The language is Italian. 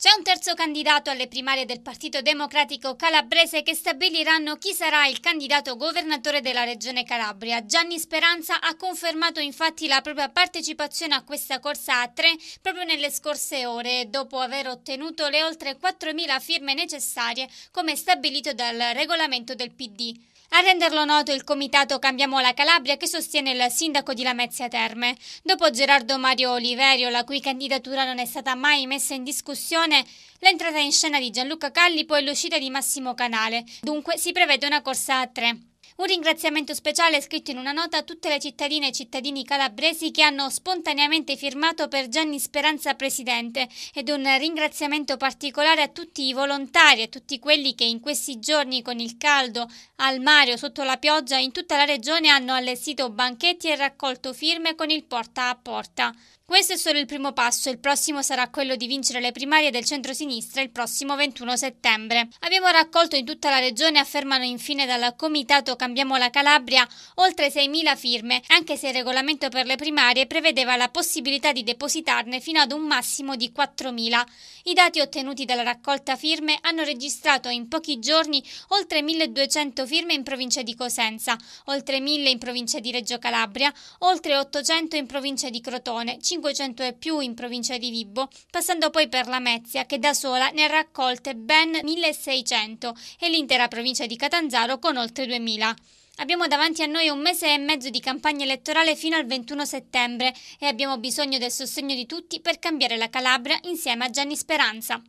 C'è un terzo candidato alle primarie del Partito Democratico Calabrese che stabiliranno chi sarà il candidato governatore della Regione Calabria. Gianni Speranza ha confermato infatti la propria partecipazione a questa corsa a tre proprio nelle scorse ore, dopo aver ottenuto le oltre 4.000 firme necessarie come stabilito dal regolamento del PD. A renderlo noto il comitato Cambiamo la Calabria che sostiene il sindaco di Lamezia Terme. Dopo Gerardo Mario Oliverio, la cui candidatura non è stata mai messa in discussione, Frosinone, l'entrata in scena di Gianluca Callipo e l'uscita di Massimo Canale. Dunque si prevede una corsa a tre. Un ringraziamento speciale scritto in una nota a tutte le cittadine e cittadini calabresi che hanno spontaneamente firmato per Gianni Speranza Presidente ed un ringraziamento particolare a tutti i volontari, a tutti quelli che in questi giorni con il caldo, al mare o sotto la pioggia in tutta la regione hanno allestito banchetti e raccolto firme con il porta a porta. Questo è solo il primo passo, il prossimo sarà quello di vincere le primarie del centro-sinistra il prossimo 21 settembre. Abbiamo raccolto in tutta la regione, affermano infine dal comitato Cambiamo la Calabria, oltre 6.000 firme, anche se il regolamento per le primarie prevedeva la possibilità di depositarne fino ad un massimo di 4.000. I dati ottenuti dalla raccolta firme hanno registrato in pochi giorni oltre 1.200 firme in provincia di Cosenza, oltre 1.000 in provincia di Reggio Calabria, oltre 800 in provincia di Crotone, 5 500 e più in provincia di Vibbo, passando poi per Lamezia, che da sola ne ha raccolte ben 1600 e l'intera provincia di Catanzaro con oltre 2000. Abbiamo davanti a noi un mese e mezzo di campagna elettorale fino al 21 settembre e abbiamo bisogno del sostegno di tutti per cambiare la Calabria insieme a Gianni Speranza.